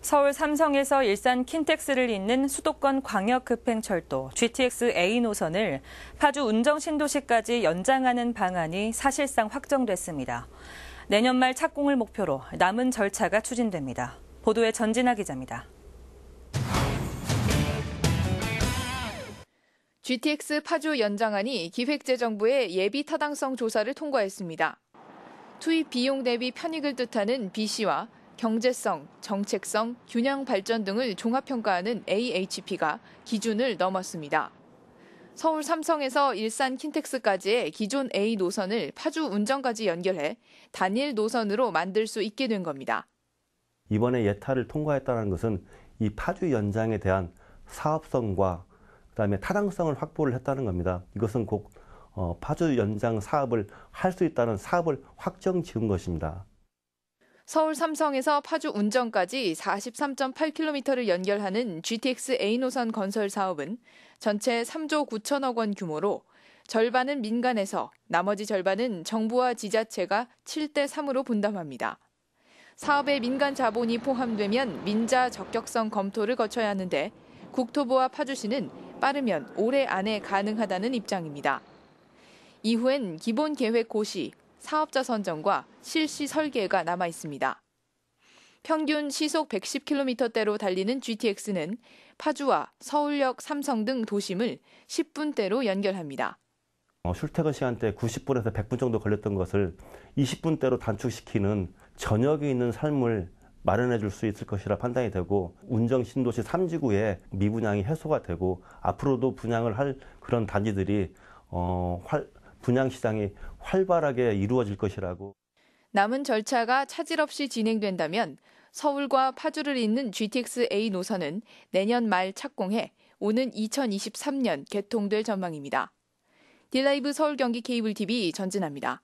서울 삼성에서 일산 킨텍스를 잇는 수도권 광역급행철도 GTX-A 노선을 파주 운정신도시까지 연장하는 방안이 사실상 확정됐습니다. 내년 말 착공을 목표로 남은 절차가 추진됩니다. 보도에 전진아 기자입니다. GTX 파주 연장안이 기획재정부의 예비 타당성 조사를 통과했습니다. 투입 비용 대비 편익을 뜻하는 B씨와 경제성, 정책성, 균형 발전 등을 종합평가하는 AHP가 기준을 넘었습니다. 서울 삼성에서 일산 킨텍스까지의 기존 A 노선을 파주 운전까지 연결해 단일 노선으로 만들 수 있게 된 겁니다. 이번에 예타를 통과했다는 것은 이 파주 연장에 대한 사업성과 그다음에 타당성을 확보를 했다는 겁니다. 이것은 곧 어, 파주 연장 사업을 할 수 있다는 사업을 확정 지은 것입니다. 서울 삼성에서 파주 운정까지 43.8km를 연결하는 GTX A 노선 건설 사업은 전체 3조 9천억 원 규모로 절반은 민간에서 나머지 절반은 정부와 지자체가 7대 3으로 분담합니다. 사업에 민간 자본이 포함되면 민자 적격성 검토를 거쳐야 하는데 국토부와 파주시는 빠르면 올해 안에 가능하다는 입장입니다. 이후엔 기본 계획 고시, 사업자 선정과 실시 설계가 남아 있습니다. 평균 시속 110km대로 달리는 GTX는 파주와 서울역, 삼성 등 도심을 10분대로 연결합니다. 어, 출퇴근 시간대 90분에서 100분 정도 걸렸던 것을 20분대로 단축시키는 저녁에 있는 삶을 마련해 줄 수 있을 것이라 판단이 되고 운정 신도시 3지구의 미분양이 해소가 되고 앞으로도 분양을 할 그런 단지들이 어, 활, 분양 시장이 활발하게 이루어질 것이라고. 남은 절차가 차질 없이 진행된다면 서울과 파주를 잇는 GTX-A 노선은 내년 말 착공해 오는 2023년 개통될 전망입니다. 딜라이브 서울 경기 케이블 TV 전진합니다.